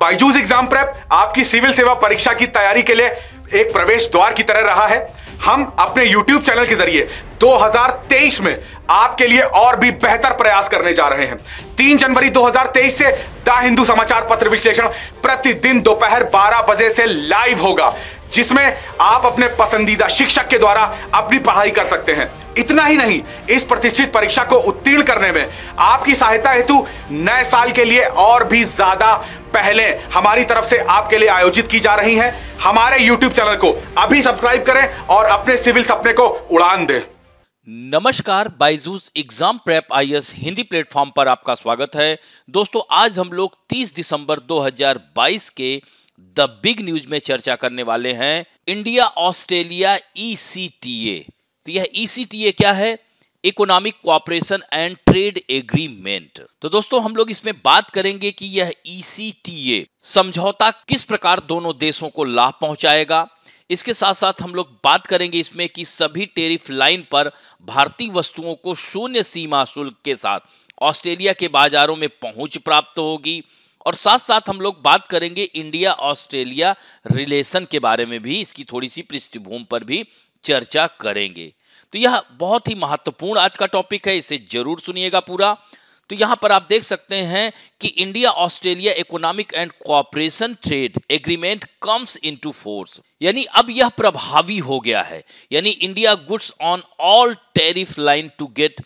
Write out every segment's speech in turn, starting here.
Byju's exam prep आपकी सिविल सेवा परीक्षा की तैयारी के लिए एक प्रवेश द्वार की तरह रहा है हम अपने YouTube चैनल के जरिए 2023 में आपके लिए और भी बेहतर प्रयास करने जा रहे हैं 3 जनवरी 2023 से द हिंदू समाचार पत्र विश्लेषण प्रतिदिन दोपहर 12 बजे से लाइव होगा जिसमें आप अपने पसंदीदा शिक्षक के द्वारा अपनी पढ़ाई कर सकते हैं इतना ही नहीं इस प्रतिष्ठित परीक्षा को उत्तीर्ण करने में आपकी सहायता हेतु नए साल के लिए और भी ज्यादा पहले हमारी तरफ से आपके लिए आयोजित की जा रही है हमारे YouTube चैनल को अभी सब्सक्राइब करें और अपने सिविल सपने को उड़ान दें नमस्कार Byju's exam prep IAS Hindi platform पर आपका स्वागत है दोस्तों आज हम लोग 30 दिसंबर 2022 के द बिग न्यूज में चर्चा करने वाले हैं इंडिया ऑस्ट्रेलिया ईसीटीए तो यह ईसीटीए क्या है economic cooperation and trade agreement तो दोस्तों हम लोग इसमें बात करेंगे कि यह ईसीटीए e समझौता किस प्रकार दोनों देशों को लाभ पहुंचाएगा इसके साथ साथ हम लोग बात करेंगे इसमें कि सभी टेरिफ लाइन पर भारतीय वस्तुओं को शून्य सीमा शुल्क के साथ ऑस्ट्रेलिया के बाजारों में पहुंच प्राप्त होगी और साथ साथ हम लोग बात करेंगे इंडिया ऑस्ट्रेलिया रिलेशन के बारे में भी इसकी थोड़ी सी पृष्ठभूमि पर भी चर्चा करेंगे तो यह बहुत ही महत्वपूर्ण आज का टॉपिक है इसे जरूर सुनिएगा पूरा तो यहां पर आप देख सकते हैं कि India Australia economic and cooperation trade agreement comes into force यानी अब यह प्रभावी हो गया है यानी India goods on all tariff line to get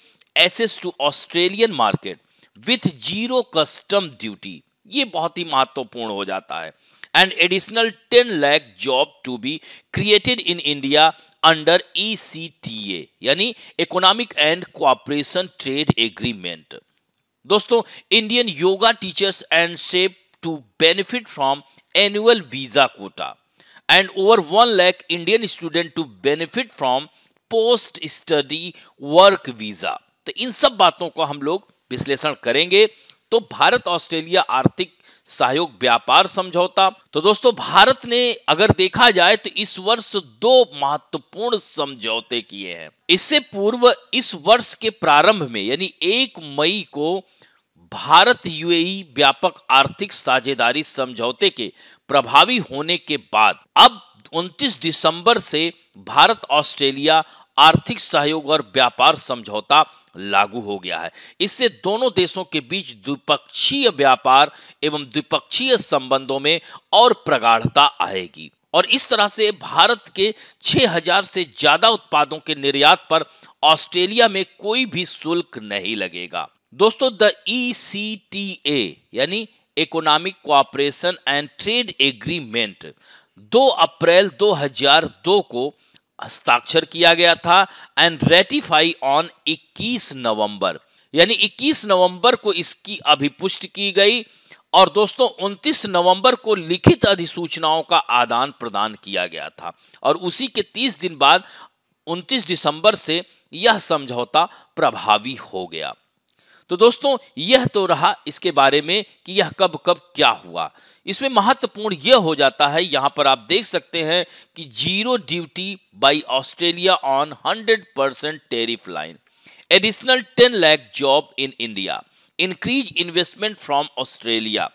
access to Australian market with zero custom duty ये बहुत ही महत्वपूर्ण हो जाता है and additional 10 lakh job to be created in India under ECTA यानी Economic and Cooperation Trade Agreement दोस्तों Indian yoga teachers and shape to benefit from annual visa quota and over 1 lakh Indian students to benefit from post study work visa तो इन सब बातों को हम लोग विश्लेषण तो भारत ऑस्ट्रेलिया आर्थिक सहयोग व्यापार समझौता तो दोस्तों भारत ने अगर देखा जाए तो इस वर्ष दो महत्वपूर्ण समझौते किए हैं इससे पूर्व इस वर्ष के प्रारंभ में यानी एक मई को भारत यूएई व्यापक आर्थिक साझेदारी समझौते के प्रभावी होने के बाद अब 29 दिसंबर से भारत ऑस्ट्रेलिया आर्थिक सहयोग और व्यापार समझौता लागू हो गया है इससे दोनों देशों के बीच द्विपक्षीय व्यापार एवं द्विपक्षीय संबंधों में और प्रगाढ़ता आएगी और इस तरह से भारत के 6000 से ज्यादा उत्पादों के निर्यात पर ऑस्ट्रेलिया में कोई भी शुल्क नहीं लगेगा दोस्तों द ई यानी economic cooperation and trade agreement 2 अप्रैल 2002 को हस्ताक्षर किया गया था एंड रेटिफाई ऑन 21 नवंबर यानी 21 नवंबर को इसकी अभिपुष्ट की गई और दोस्तों 29 नवंबर को लिखित अधिसूचनाओं का आदान प्रदान किया गया था और उसी के 30 दिन बाद 29 दिसंबर से यह समझौता प्रभावी हो गया तो दोस्तों यह तो रहा इसके बारे में कि यह कब कब क्या हुआ इसमें महत्वपूर्ण यह हो जाता है यहां पर आप देख सकते हैं कि zero duty by Australia on hundred percent tariff line additional ten lakh job in India increase investment from Australia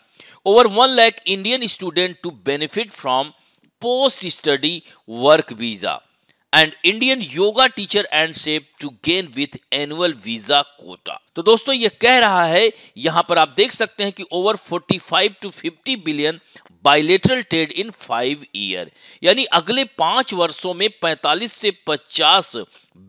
over one lakh Indian student to benefit from post study work visa and Indian yoga teacher and chef to gain with annual visa quota तो दोस्तों ये कह रहा है यहां पर आप देख सकते हैं कि over 45 to 50 billion bilateral trade in five year यानी अगले पांच वर्षों में 45 से 50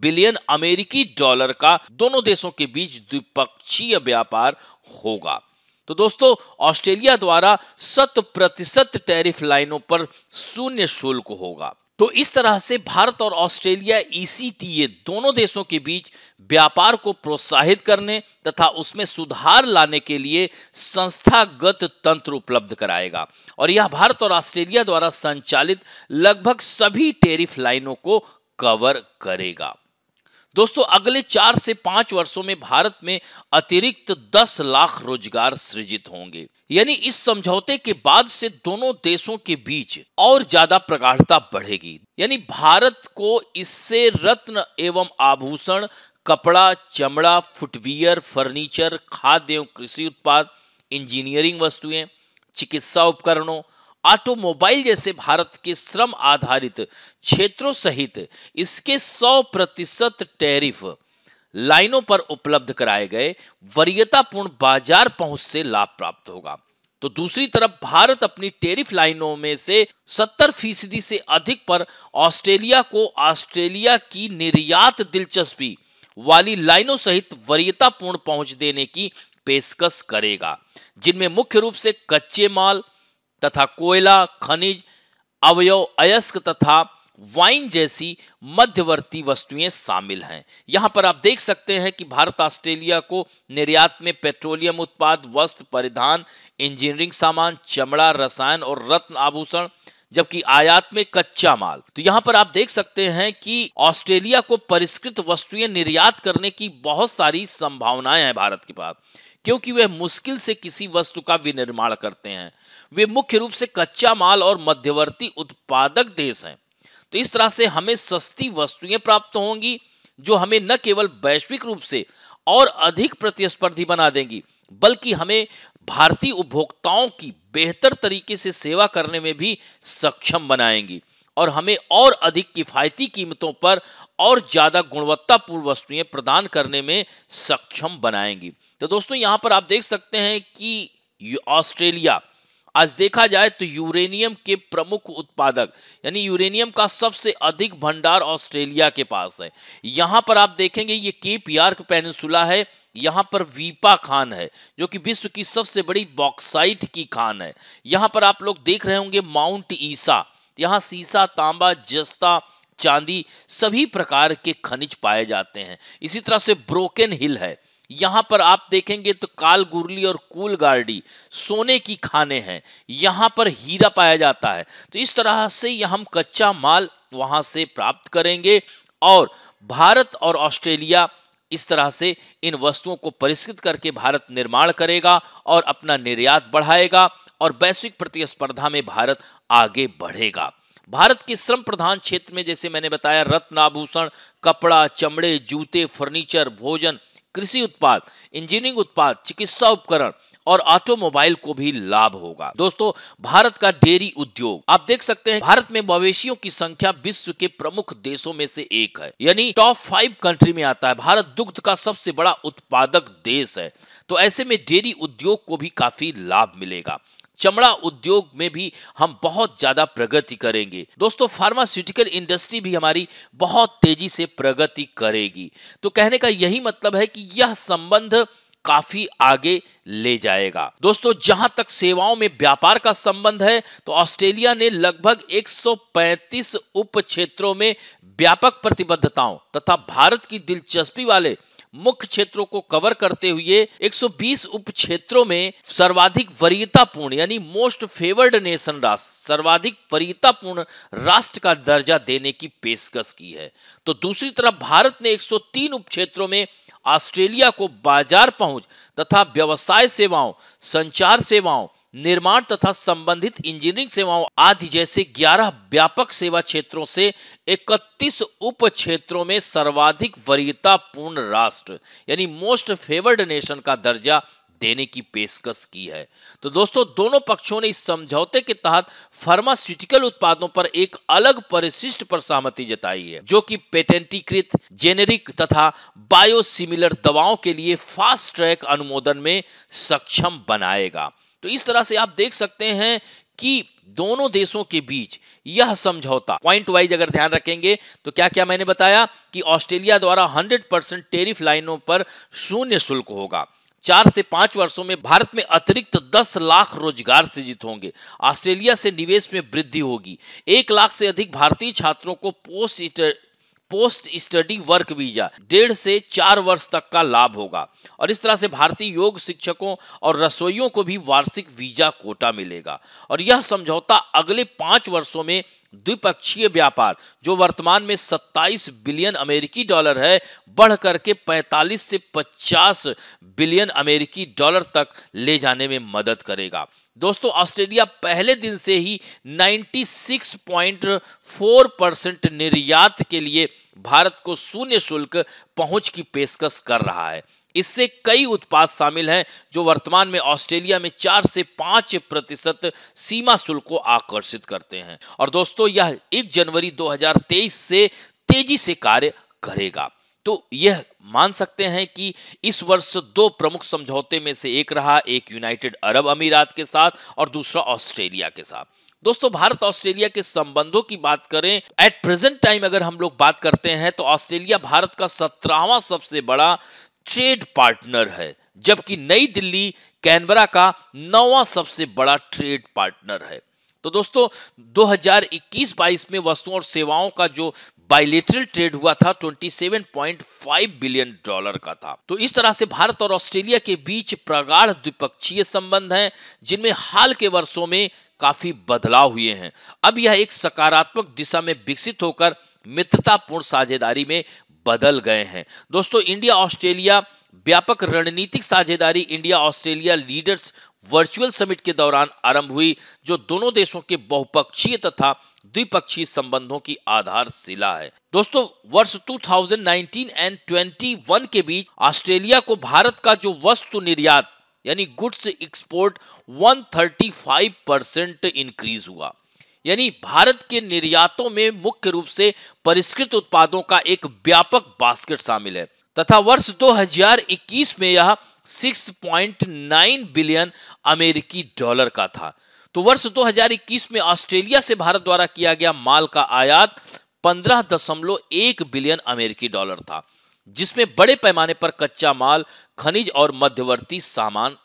बिलियन अमेरिकी डॉलर का दोनों देशों के बीच द्विपक्षीय व्यापार होगा तो दोस्तों ऑस्ट्रेलिया द्वारा शत प्रतिशत टैरिफ लाइनों पर शून्य शुल्क होगा तो इस तरह से भारत और ऑस्ट्रेलिया ई e दोनों देशों के बीच व्यापार को प्रोत्साहित करने तथा उसमें सुधार लाने के लिए संस्थागत तंत्र उपलब्ध कराएगा और यह भारत और ऑस्ट्रेलिया द्वारा संचालित लगभग सभी टेरिफ लाइनों को कवर करेगा दोस्तों अगले चार से पांच वर्षों में भारत में अतिरिक्त दस लाख रोजगार सृजित होंगे यानी इस समझौते के बाद से दोनों देशों के बीच और ज्यादा प्रगाढ़ता बढ़ेगी यानी भारत को इससे रत्न एवं आभूषण कपड़ा चमड़ा फुटवियर फर्नीचर खाद्य एवं कृषि उत्पाद इंजीनियरिंग वस्तुएं चिकित्सा उपकरणों ऑटोमोबाइल जैसे भारत के श्रम आधारित क्षेत्रों सहित इसके 100 प्रतिशत टैरिफ लाइनों पर उपलब्ध कराए गए वरीयतापूर्ण बाजार पहुंच से लाभ प्राप्त होगा तो दूसरी तरफ भारत अपनी टेरिफ लाइनों में से 70 फीसदी से अधिक पर ऑस्ट्रेलिया को ऑस्ट्रेलिया की निर्यात दिलचस्पी वाली लाइनों सहित वरीयतापूर्ण पहुंच देने की पेशकश करेगा जिनमें मुख्य रूप से कच्चे माल तथा कोयला खनिज अवयव अयस्क तथा वाइन जैसी मध्यवर्ती वस्तुएं शामिल हैं यहां पर आप देख सकते हैं कि भारत ऑस्ट्रेलिया को निर्यात में पेट्रोलियम उत्पाद वस्त्र परिधान इंजीनियरिंग सामान चमड़ा रसायन और रत्न आभूषण जबकि आयात में कच्चा माल तो यहां पर आप देख सकते हैं कि ऑस्ट्रेलिया को परिष्कृत वस्तुएं निर्यात करने की बहुत सारी संभावनाएं हैं भारत के पास क्योंकि वह मुश्किल से किसी वस्तु का विनिर्माण करते हैं वे मुख्य रूप से कच्चा माल और मध्यवर्ती उत्पादक देश हैं तो इस तरह से हमें सस्ती वस्तुएं प्राप्त होंगी जो हमें न केवल वैश्विक रूप से और अधिक प्रतिस्पर्धी बना देंगी बल्कि हमें भारतीय उपभोक्ताओं की बेहतर तरीके से सेवा करने में भी सक्षम बनाएंगी और हमें और अधिक किफ़ायती कीमतों पर और ज़्यादा गुणवत्तापूर्ण वस्तुएं प्रदान करने में सक्षम बनाएंगी तो दोस्तों यहां पर आप देख सकते हैं कि ऑस्ट्रेलिया आज देखा जाए तो यूरेनियम के प्रमुख उत्पादक यानी यूरेनियम का सबसे अधिक भंडार ऑस्ट्रेलिया के पास है यहां पर आप देखेंगे ये केप यार्क पेनसुला है यहां पर वीपा खान है जो कि विश्व की सबसे बड़ी बॉक्साइट की खान है यहां पर आप लोग देख रहे होंगे माउंट ईसा यहां सीसा तांबा जस्ता चांदी सभी प्रकार के खनिज पाए जाते हैं इसी तरह से ब्रोकन हिल है यहां पर आप देखेंगे तो काल गुरली और कूल गार्डी सोने की खाने हैं यहां पर हीरा पाया जाता है तो इस तरह से यह हम कच्चा माल वहां से प्राप्त करेंगे और भारत और ऑस्ट्रेलिया इस तरह से इन वस्तुओं को परिष्कृत करके भारत निर्माण करेगा और अपना निर्यात बढ़ाएगा और वैश्विक प्रतिस्पर्धा में भारत आगे बढ़ेगा भारत के श्रम प्रधान क्षेत्र में जैसे मैंने बताया रत्न आभूषण कपड़ा चमड़े जूते फर्नीचर भोजन कृषि उत्पाद इंजीनियरिंग उत्पाद चिकित्सा उपकरण और ऑटोमोबाइल को भी लाभ होगा दोस्तों भारत का डेयरी उद्योग आप देख सकते हैं भारत में मवेशियों की संख्या विश्व के प्रमुख देशों में से एक है यानी टॉप फाइव कंट्री में आता है भारत दुग्ध का सबसे बड़ा उत्पादक देश है तो ऐसे में डेयरी उद्योग को भी काफी लाभ मिलेगा चमड़ा उद्योग में भी हम बहुत ज्यादा प्रगति करेंगे दोस्तों फार्मास्यूटिकल इंडस्ट्री भी हमारी बहुत तेजी से प्रगति करेगी तो कहने का यही मतलब है कि यह संबंध काफी आगे ले जाएगा दोस्तों जहां तक सेवाओं में व्यापार का संबंध है तो ऑस्ट्रेलिया ने लगभग 135 उप क्षेत्रों में व्यापक प्रतिबद्धताओं तथा भारत की दिलचस्पी वाले मुख्य क्षेत्रों को कवर करते हुए 120 उप क्षेत्रों में सर्वाधिक वरीयतापूर्ण यानी मोस्ट फेवर्ड नेशन राष्ट्र सर्वाधिक वरीयतापूर्ण राष्ट्र का दर्जा देने की पेशकश की है तो दूसरी तरफ भारत ने 103 उप क्षेत्रों में ऑस्ट्रेलिया को बाजार पहुंच तथा व्यवसाय सेवाओं संचार सेवाओं निर्माण तथा संबंधित इंजीनियरिंग सेवाओं आदि जैसे 11 व्यापक सेवा क्षेत्रों से 31 उप क्षेत्रों में सर्वाधिक वरीयतापूर्ण राष्ट्र यानी मोस्ट फेवर्ड नेशन का दर्जा देने की पेशकश की है तो दोस्तों दोनों पक्षों ने इस समझौते के तहत फार्मास्यूटिकल उत्पादों पर एक अलग परिशिष्ट पर सहमति जताई है जो कि पेटेंटीकृत जेनेरिक तथा बायोसिमिलर दवाओं के लिए फास्ट ट्रैक अनुमोदन में सक्षम बनाएगा तो इस तरह से आप देख सकते हैं कि दोनों देशों के बीच यह समझौता पॉइंट वाइज अगर ध्यान रखेंगे तो क्या क्या मैंने बताया कि ऑस्ट्रेलिया द्वारा 100 परसेंट टेरिफ लाइनों पर शून्य शुल्क होगा चार से पांच वर्षों में भारत में अतिरिक्त दस लाख रोजगार सृजित होंगे ऑस्ट्रेलिया से निवेश में वृद्धि होगी एक लाख से अधिक भारतीय छात्रों को post post study work visa डेढ़ से चार वर्ष तक का लाभ होगा और इस तरह से भारतीय योग शिक्षकों और रसोइयों को भी वार्षिक वीजा कोटा मिलेगा और यह समझौता अगले पांच वर्षों में द्विपक्षीय व्यापार जो वर्तमान में 27 बिलियन अमेरिकी डॉलर है बढ़कर के 45 से 50 बिलियन अमेरिकी डॉलर तक ले जाने में मदद करेगा दोस्तों ऑस्ट्रेलिया पहले दिन से ही 96.4 परसेंट निर्यात के लिए भारत को शून्य शुल्क पहुंच की पेशकश कर रहा है इससे कई उत्पाद शामिल हैं जो वर्तमान में ऑस्ट्रेलिया में चार से पांच प्रतिशत सीमा शुल्क को आकर्षित करते हैं और दोस्तों यह एक जनवरी 2023 से तेजी से कार्य करेगा तो यह मान सकते हैं कि इस वर्ष दो प्रमुख समझौते में से एक रहा एक यूनाइटेड अरब अमीरात के साथ और दूसरा ऑस्ट्रेलिया के साथ दोस्तों भारत ऑस्ट्रेलिया के संबंधों की बात करें एट प्रेजेंट टाइम अगर हम लोग बात करते हैं तो ऑस्ट्रेलिया भारत का सत्रहवा सबसे बड़ा ट्रेड पार्टनर है जबकि नई दिल्ली कैनबरा का नौवा सबसे बड़ा ट्रेड पार्टनर है तो दोस्तों 2021-22 में वस्तुओं और सेवाओं का जो बाइलेटरल ट्रेड हुआ था 27.5 बिलियन डॉलर का था तो इस तरह से भारत और ऑस्ट्रेलिया के बीच प्रगाढ़ द्विपक्षीय संबंध हैं जिनमें हाल के वर्षों में काफी बदलाव हुए हैं अब यह एक सकारात्मक दिशा में विकसित होकर मित्रतापूर्ण साझेदारी में बदल गए हैं दोस्तों इंडिया ऑस्ट्रेलिया व्यापक रणनीतिक साझेदारी India Australia leaders virtual summit के दौरान आरंभ हुई जो दोनों देशों के बहुपक्षीय तथा द्विपक्षीय संबंधों की आधारशिला है दोस्तों वर्ष 2019 एंड 21 के बीच ऑस्ट्रेलिया को भारत का जो वस्तु निर्यात यानी गुड्स एक्सपोर्ट 135 परसेंट इंक्रीज हुआ यानी भारत के निर्यातों में मुख्य रूप से परिष्कृत उत्पादों का एक व्यापक बास्केट शामिल है तथा वर्ष 2021 में यह 6.9 बिलियन अमेरिकी डॉलर का था तो वर्ष 2021 में ऑस्ट्रेलिया से भारत द्वारा किया गया माल का आयात 15.1 बिलियन अमेरिकी डॉलर था जिसमें बड़े पैमाने पर कच्चा माल खनिज और मध्यवर्ती सामान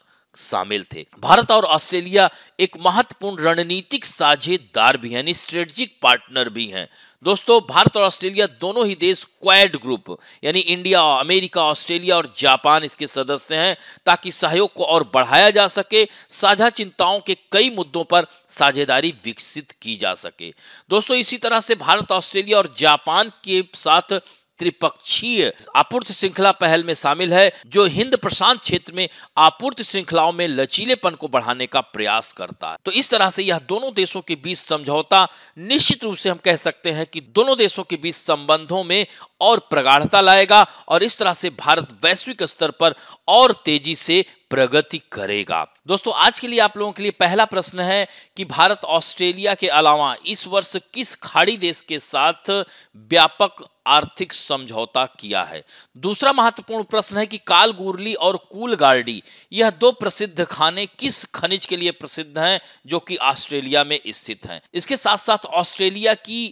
शामिल थे भारत और ऑस्ट्रेलिया एक महत्वपूर्ण रणनीतिक साझेदार भी हैं स्ट्रेटेजिक पार्टनर भी हैं दोस्तों भारत और ऑस्ट्रेलिया दोनों ही देश क्वाड ग्रुप यानी इंडिया अमेरिका ऑस्ट्रेलिया और जापान इसके सदस्य हैं ताकि सहयोग को और बढ़ाया जा सके साझा चिंताओं के कई मुद्दों पर साझेदारी विकसित की जा सके दोस्तों इसी तरह से भारत ऑस्ट्रेलिया और जापान के साथ त्रिपक्षीय आपूर्ति श्रृंखला पहल में शामिल है जो हिंद प्रशांत क्षेत्र में आपूर्ति श्रृंखलाओं में लचीलेपन को बढ़ाने का प्रयास करता है तो इस तरह से यह दोनों देशों के बीच समझौता निश्चित रूप से हम कह सकते हैं कि दोनों देशों के बीच संबंधों में और प्रगाढ़ता लाएगा और इस तरह से भारत वैश्विक स्तर पर और तेजी से प्रगति करेगा दोस्तों आज के लिए आप लोगों के लिए पहला प्रश्न है कि भारत ऑस्ट्रेलिया के अलावा इस वर्ष किस खाड़ी देश के साथ व्यापक आर्थिक समझौता किया है दूसरा महत्वपूर्ण प्रश्न है कि कालगुरली और कूलगार्डी यह दो प्रसिद्ध खाने किस खनिज के लिए प्रसिद्ध हैं जो कि ऑस्ट्रेलिया में स्थित हैं इसके साथ साथ ऑस्ट्रेलिया की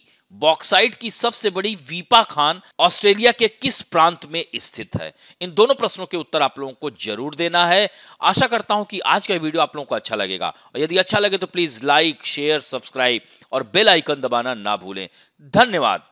बॉक्साइट की सबसे बड़ी वीपा खान ऑस्ट्रेलिया के किस प्रांत में स्थित है इन दोनों प्रश्नों के उत्तर आप लोगों को जरूर देना है आशा करता हूं कि आज का वीडियो आप लोगों को अच्छा लगेगा और यदि अच्छा लगे तो प्लीज लाइक शेयर सब्सक्राइब और बेल आइकन दबाना ना भूलें धन्यवाद